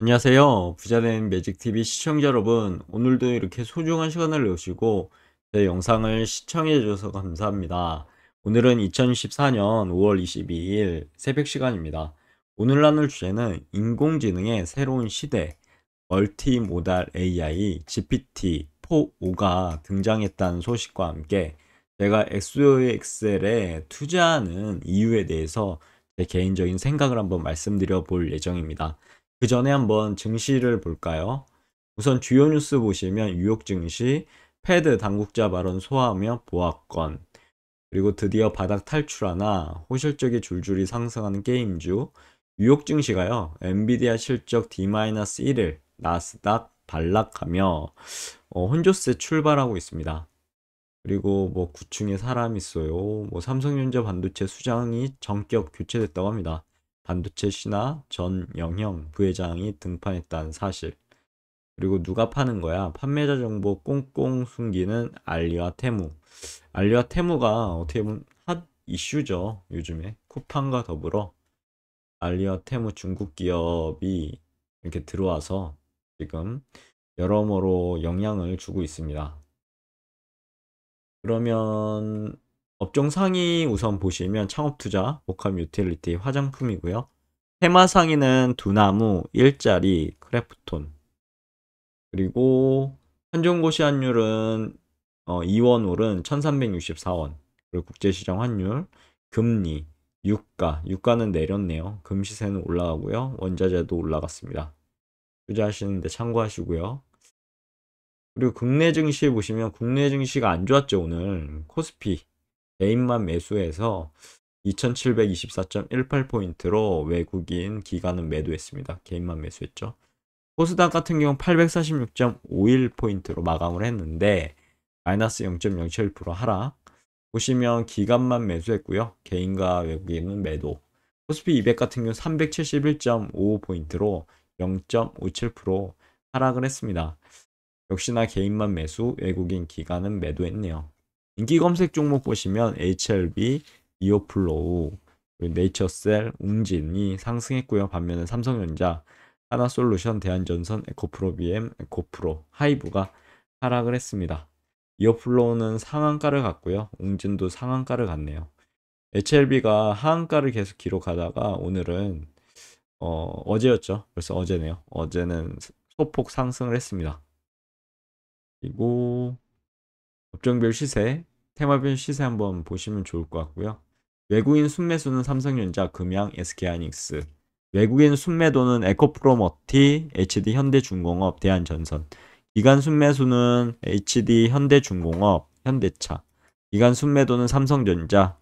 안녕하세요. 부자된 매직TV 시청자 여러분, 오늘도 이렇게 소중한 시간을 내시고 제 영상을 시청해주셔서 감사합니다. 오늘은 2024년 5월 22일 새벽 시간입니다. 오늘 나눌 주제는 인공지능의 새로운 시대, 멀티모달 AI, GPT-4.5가 등장했다는 소식과 함께 제가 XOXL에 투자하는 이유에 대해서 제 개인적인 생각을 한번 말씀드려 볼 예정입니다. 그 전에 한번 증시를 볼까요? 우선 주요 뉴스 보시면 뉴욕 증시, 패드 당국자 발언 소화하며 보합권, 그리고 드디어 바닥 탈출하나 호실적이 줄줄이 상승하는 게임주, 뉴욕 증시가요, 엔비디아 실적 D-1일, 나스닥 반락하며 어, 혼조세 출발하고 있습니다. 그리고 뭐 구층에 사람 있어요. 뭐 삼성전자 반도체 수장이 전격 교체됐다고 합니다. 반도체 신화 전영형 부회장이 등판했다는 사실. 그리고 누가 파는 거야? 판매자 정보 꽁꽁 숨기는 알리와 테무. 알리와 테무가 어떻게 보면 핫 이슈죠. 요즘에 쿠팡과 더불어 알리와 테무 중국 기업이 이렇게 들어와서 지금 여러모로 영향을 주고 있습니다. 그러면 업종 상위 우선 보시면 창업투자, 복합 유틸리티, 화장품이고요. 테마 상위는 두나무, 일자리, 크래프톤. 그리고 한종고시 환율은 어, 2원홀은 1364원. 그리고 국제시장 환율, 금리, 유가, 유가는 내렸네요. 금시세는 올라가고요. 원자재도 올라갔습니다. 투자하시는데 참고하시고요. 그리고 국내 증시 보시면 국내 증시가 안 좋았죠 오늘 코스피 개인만 매수해서 2724.18포인트로 외국인 기관은 매도했습니다. 개인만 매수했죠. 코스닥 같은 경우 846.51포인트로 마감을 했는데 마이너스 0.07% 하락 보시면 기관만 매수했고요. 개인과 외국인은 매도 코스피 200 같은 경우 371.55포인트로 0.57% 하락을 했습니다. 역시나 개인만 매수, 외국인 기관은 매도했네요. 인기 검색 종목 보시면 HLB, 이오플로우, 네이처셀, 웅진이 상승했고요. 반면에 삼성전자, 하나솔루션, 대한전선, 에코프로비엠, 에코프로, 하이브가 하락을 했습니다. 이어플로우는 상한가를 갔고요. 웅진도 상한가를 갔네요. HLB가 하한가를 계속 기록하다가 오늘은 어, 제였죠 벌써 어제네요. 어제는 소폭 상승을 했습니다. 그리고 업종별 시세, 테마별 시세 한번 보시면 좋을 것 같고요. 외국인 순매수는 삼성전자, 금양, SK하이닉스. 외국인 순매도는 에코프로머티, HD 현대중공업, 대한전선. 기간 순매수는 HD 현대중공업, 현대차. 기간 순매도는 삼성전자,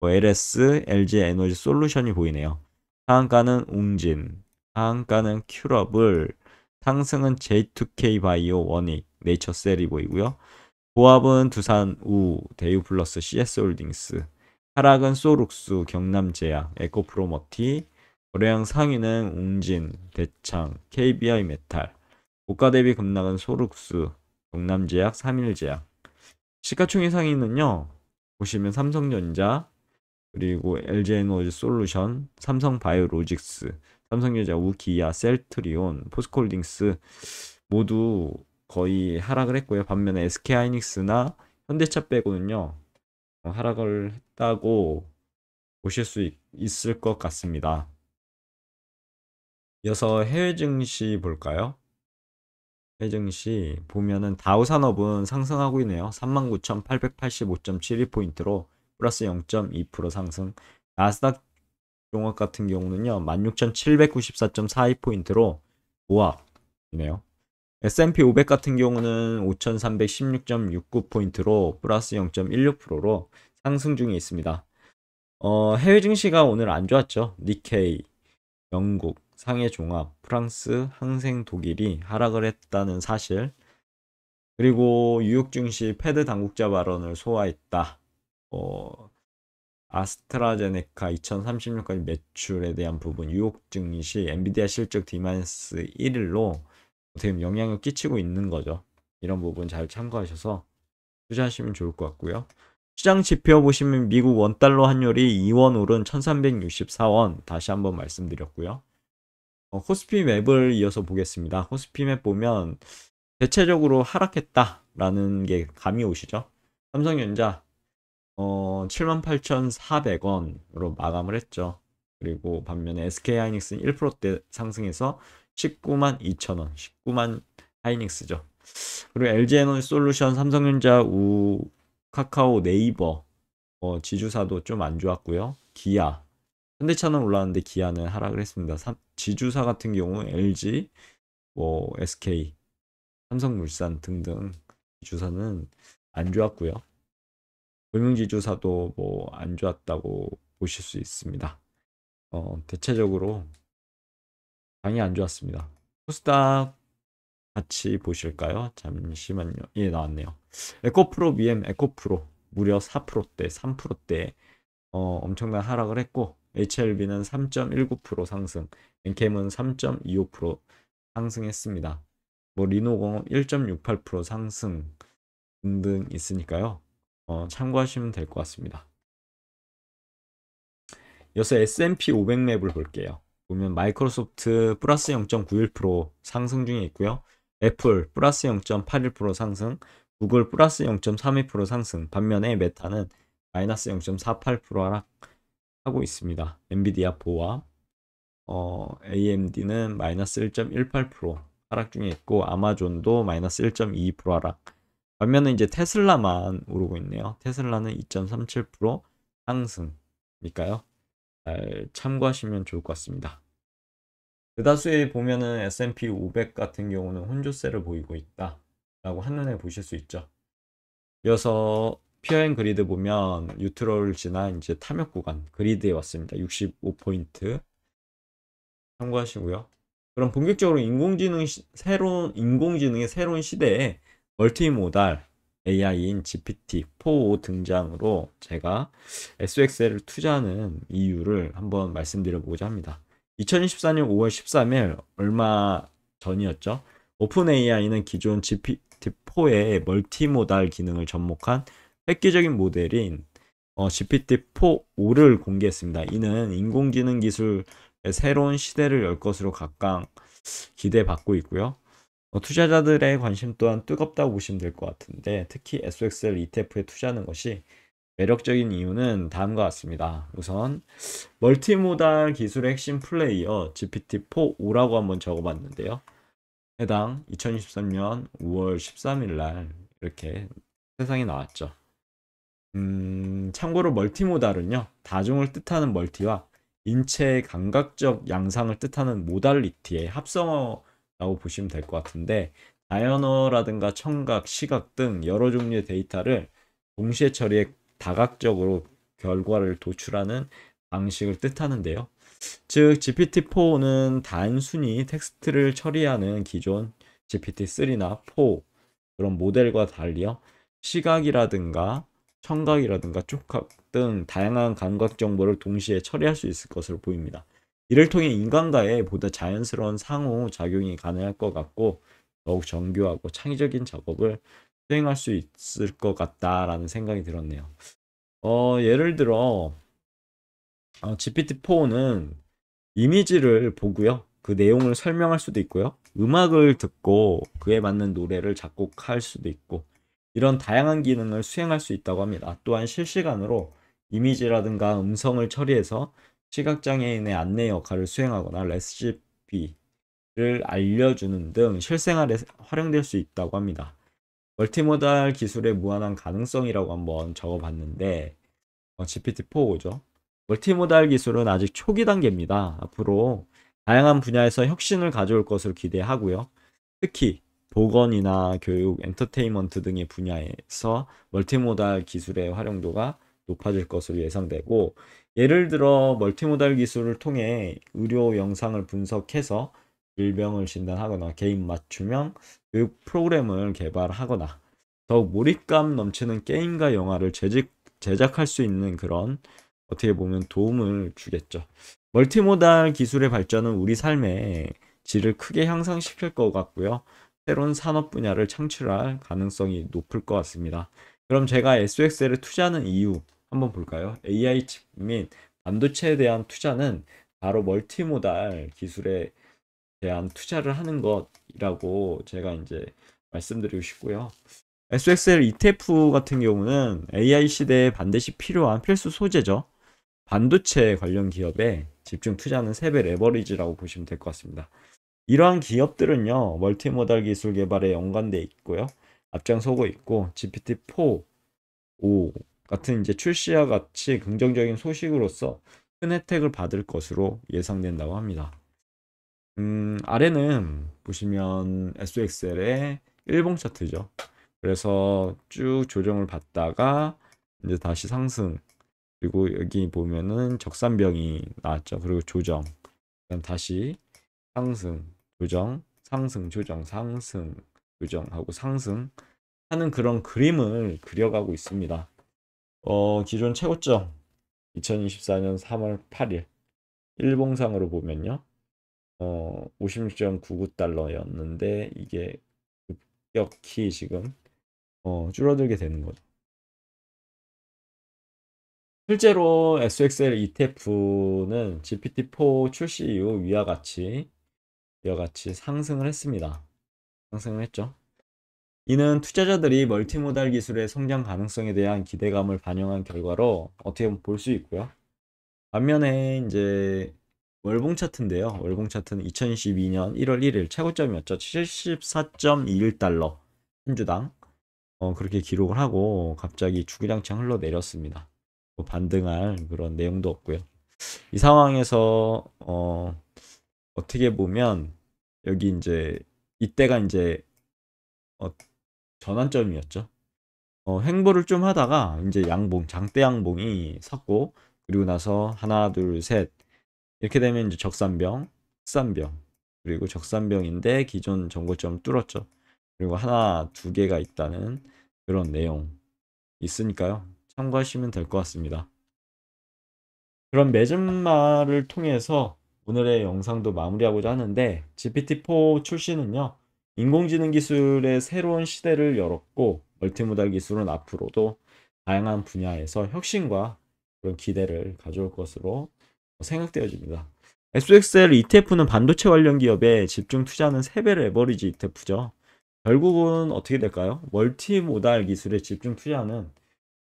뭐 LS, LG 에너지 솔루션이 보이네요. 상한가는 웅진, 상한가는 큐러블, 상승은 J2K 바이오 원익, 네이처셀이 보이고요. 보합은 두산, 우, 대유플러스, CS홀딩스, 하락은 소룩스, 경남제약, 에코프로머티, 거래량 상위는 웅진, 대창, KBI 메탈, 고가 대비 급락은 소룩스, 경남제약, 삼일제약. 시가총액 상위는요. 보시면 삼성전자, 그리고 LG에너지 솔루션, 삼성바이오로직스, 삼성전자 우기아, 셀트리온, 포스콜딩스 모두 거의 하락을 했고요. 반면에 SK 하이닉스나 현대차 빼고는요. 어, 하락을 했다고 보실 수 있, 을것 같습니다. 이어서 해외 증시 볼까요? 해외 증시 보면은 다우 산업은 상승하고 있네요. 39,885.72포인트로 플러스 0.2% 상승. 나스닥 종합 같은 경우는요. 16,794.42포인트로 보합이네요. S&P 500 같은 경우는 5,316.69포인트로 플러스 0.16%로 상승 중에 있습니다. 어, 해외 증시가 오늘 안 좋았죠. 니케이, 영국, 상해 종합, 프랑스, 항생 독일이 하락을 했다는 사실. 그리고 뉴욕 증시 패드 당국자 발언을 소화했다. 어, 아스트라제네카 2036까지 매출에 대한 부분, 뉴욕 증시 엔비디아 실적 디마이스 1일로 어떻게 영향을 끼치고 있는 거죠. 이런 부분 잘 참고하셔서 투자하시면 좋을 것 같고요. 시장 지표 보시면 미국 원달러 환율이 2원 오른 1364원 다시 한번 말씀드렸고요. 어, 코스피 맵을 이어서 보겠습니다. 코스피 맵 보면 대체적으로 하락했다라는 게 감이 오시죠? 삼성전자 어, 78,400원으로 마감을 했죠. 그리고 반면에 SK하이닉스는 1%대 상승해서 19만 2천원 19만 하이닉스죠 그리고 LG에너지 솔루션 삼성전자 우 카카오 네이버 어, 지주사도 좀 안 좋았고요 기아 현대차는 올랐는데 기아는 하락을 했습니다 삼, 지주사 같은 경우 LG 뭐 SK 삼성물산 등등 지주사는 안 좋았고요 금융지주사도 뭐 안 좋았다고 보실 수 있습니다 어, 대체적으로 장이 안 좋았습니다. 코스닥 같이 보실까요? 잠시만요. 예, 나왔네요. 에코프로 BM 에코프로 무려 4%대, 3%대 어, 엄청난 하락을 했고 HLB는 3.19% 상승, k m 은3.25% 상승했습니다. 뭐 리노공업 1.68% 상승 등등 있으니까요. 어, 참고하시면 될 것 같습니다. 여기서 S&P 500 맵을 볼게요. 보면 마이크로소프트 플러스 0.91% 상승 중에 있고요. 애플 플러스 0.81% 상승, 구글 플러스 0.32% 상승, 반면에 메타는 마이너스 0.48% 하락하고 있습니다. 엔비디아 보와 어, AMD는 마이너스 1.18% 하락 중에 있고 아마존도 마이너스 1 2 하락. 반면에 이제 테슬라만 오르고 있네요. 테슬라는 2.37% 상승이니까요. 잘 참고하시면 좋을 것 같습니다. 대다수에 보면은 S&P 500 같은 경우는 혼조세를 보이고 있다 라고 한눈에 보실 수 있죠 이어서 피어앤 그리드 보면 유트럴 지나 이제 탐욕 구간 그리드에 왔습니다 65포인트 참고하시고요 그럼 본격적으로 인공지능 시, 새로운 인공지능의 새로운 시대에 멀티모달 AI인 GPT-4 등장으로 제가 SXL을 투자하는 이유를 한번 말씀드려보고자 합니다. 2024년 5월 13일 얼마 전이었죠. 오픈 AI는 기존 GPT-4의 멀티모달 기능을 접목한 획기적인 모델인 어, GPT-4.5를 공개했습니다. 이는 인공지능 기술의 새로운 시대를 열 것으로 각각 기대받고 있고요. 어, 투자자들의 관심 또한 뜨겁다고 보시면 될 것 같은데 특히 s x l ETF에 투자하는 것이 매력적인 이유는 다음과 같습니다. 우선 멀티모달 기술의 핵심 플레이어 GPT-4 5라고 한번 적어봤는데요. 해당 2023년 5월 13일 날 이렇게 세상에 나왔죠. 음, 참고로 멀티모달은요. 다중을 뜻하는 멀티와 인체의 감각적 양상을 뜻하는 모달리티의 합성어라고 보시면 될 것 같은데 자연어라든가 청각, 시각 등 여러 종류의 데이터를 동시에 처리해 다각적으로 결과를 도출하는 방식을 뜻하는데요. 즉 GPT-4는 단순히 텍스트를 처리하는 기존 GPT-3나 4 그런 모델과 달리요. 시각이라든가 청각이라든가 촉각 등 다양한 감각 정보를 동시에 처리할 수 있을 것으로 보입니다. 이를 통해 인간과의 보다 자연스러운 상호 작용이 가능할 것 같고 더욱 정교하고 창의적인 작업을 수행할 수 있을 것 같다라는 생각이 들었네요. 어, 예를 들어 어, GPT-4는 이미지를 보고요. 그 내용을 설명할 수도 있고요. 음악을 듣고 그에 맞는 노래를 작곡할 수도 있고 이런 다양한 기능을 수행할 수 있다고 합니다. 또한 실시간으로 이미지라든가 음성을 처리해서 시각장애인의 안내 역할을 수행하거나 레시피를 알려주는 등 실생활에 활용될 수 있다고 합니다. 멀티모달 기술의 무한한 가능성이라고 한번 적어봤는데 어, GPT-4죠. 멀티모달 기술은 아직 초기 단계입니다. 앞으로 다양한 분야에서 혁신을 가져올 것으로 기대하고요. 특히 보건이나 교육, 엔터테인먼트 등의 분야에서 멀티모달 기술의 활용도가 높아질 것으로 예상되고 예를 들어 멀티모달 기술을 통해 의료 영상을 분석해서 질병을 진단하거나 개인 맞춤형 교육 프로그램을 개발하거나 더욱 몰입감 넘치는 게임과 영화를 제작, 제작할 수 있는 그런 어떻게 보면 도움을 주겠죠. 멀티모달 기술의 발전은 우리 삶의 질을 크게 향상시킬 것 같고요. 새로운 산업 분야를 창출할 가능성이 높을 것 같습니다. 그럼 제가 SXL에 투자하는 이유 한번 볼까요? AI 칩및 반도체에 대한 투자는 바로 멀티모달 기술의 대한 투자를 하는 것이라고 제가 이제 말씀드리고 싶고요. SXL ETF 같은 경우는 AI 시대에 반드시 필요한 필수 소재죠. 반도체 관련 기업에 집중 투자하는 세배 레버리지라고 보시면 될 것 같습니다. 이러한 기업들은요, 멀티모달 기술 개발에 연관되어 있고요. 앞장서고 있고, GPT-4, 5 같은 이제 출시와 같이 긍정적인 소식으로서 큰 혜택을 받을 것으로 예상된다고 합니다. 음, 아래는 보시면 s x l 의 일봉 차트죠. 그래서 쭉 조정을 받다가 이제 다시 상승. 그리고 여기 보면은 적산병이 나왔죠. 그리고 조정. 그다음 다시 상승, 조정, 상승, 조정, 상승, 조정하고 상승 하는 그런 그림을 그려가고 있습니다. 어, 기존 최고점 2024년 3월 8일 일봉상으로 보면요. 어, 56.99달러였는데 이게 급격히 지금 어, 줄어들게 되는 거죠. 실제로 SXL ETF는 GPT-4 출시 이후 위와 같이 이와 같이 상승을 했습니다. 상승을 했죠. 이는 투자자들이 멀티모달 기술의 성장 가능성에 대한 기대감을 반영한 결과로 어떻게 보면 볼 수 있고요. 반면에 이제 월봉 차트인데요. 월봉 차트는 2012년 1월 1일 최고점이었죠. 74.21달러 한 주당 어, 그렇게 기록을 하고 갑자기 주기장창 흘러내렸습니다. 뭐 반등할 그런 내용도 없고요. 이 상황에서 어, 어떻게 보면 여기 이제 이때가 이제 어, 전환점이었죠. 어, 횡보를 좀 하다가 이제 양봉 장대 양봉이 섰고 그리고 나서 하나 둘셋 이렇게 되면 이제 적산병, 흑산병 그리고 적산병인데 기존 정고점 뚫었죠. 그리고 하나, 두 개가 있다는 그런 내용 있으니까요. 참고하시면 될 것 같습니다. 그럼 매점말을 통해서 오늘의 영상도 마무리하고자 하는데 GPT-4 출시는요. 인공지능 기술의 새로운 시대를 열었고 멀티모달 기술은 앞으로도 다양한 분야에서 혁신과 그런 기대를 가져올 것으로 생각되어집니다. SXL ETF는 반도체 관련 기업에 집중 투자하는 3배 레버리지 ETF죠. 결국은 어떻게 될까요? 멀티모달 기술에 집중 투자는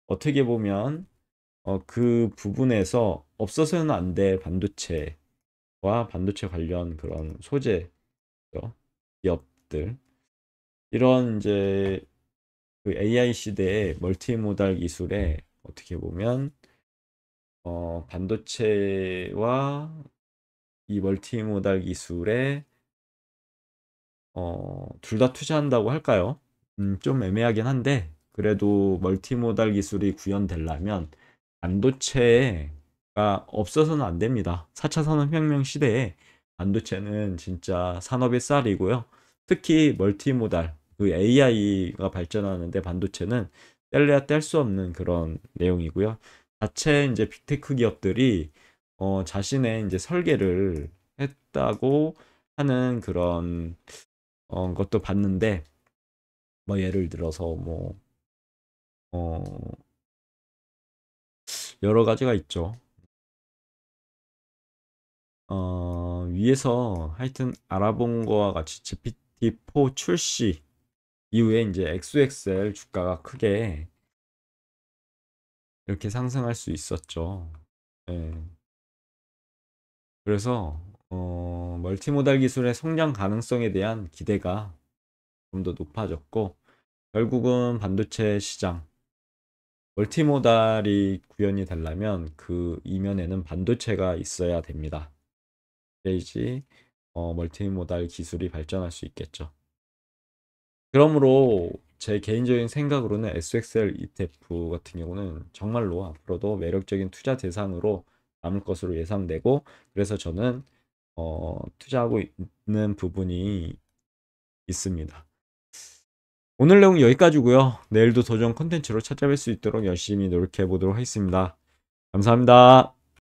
어떻게 보면 어, 그 부분에서 없어서는 안 될 반도체와 반도체 관련 그런 소재 기업들 이런 이제 그 AI 시대의 멀티모달 기술에 어떻게 보면 어, 반도체와 이 멀티모달 기술에 어, 둘 다 투자한다고 할까요? 음, 좀 애매하긴 한데 그래도 멀티모달 기술이 구현되려면 반도체가 없어서는 안 됩니다. 4차 산업혁명 시대에 반도체는 진짜 산업의 쌀이고요. 특히 멀티모달, 그 AI가 발전하는데 반도체는 뗄래야 뗄 수 없는 그런 내용이고요. 자체 이제 빅테크 기업들이 어, 자신의 이제 설계를 했다고 하는 그런 어, 것도 봤는데 뭐 예를 들어서 뭐 어, 여러 가지가 있죠. 어, 위에서 하여튼 알아본 거와 같이 GPT4 출시 이후에 이제 XXL 주가가 크게 이렇게 상승할 수 있었죠. 네. 그래서 어, 멀티모달 기술의 성장 가능성에 대한 기대가 좀 더 높아졌고 결국은 반도체 시장 멀티모달이 구현이 되려면 그 이면에는 반도체가 있어야 됩니다. 그래야지 어, 멀티모달 기술이 발전할 수 있겠죠. 그러므로 제 개인적인 생각으로는 SXL ETF 같은 경우는 정말로 앞으로도 매력적인 투자 대상으로 남을 것으로 예상되고 그래서 저는 어, 투자하고 있는 부분이 있습니다. 오늘 내용 여기까지고요. 내일도 도전 콘텐츠로 찾아뵐 수 있도록 열심히 노력해 보도록 하겠습니다. 감사합니다.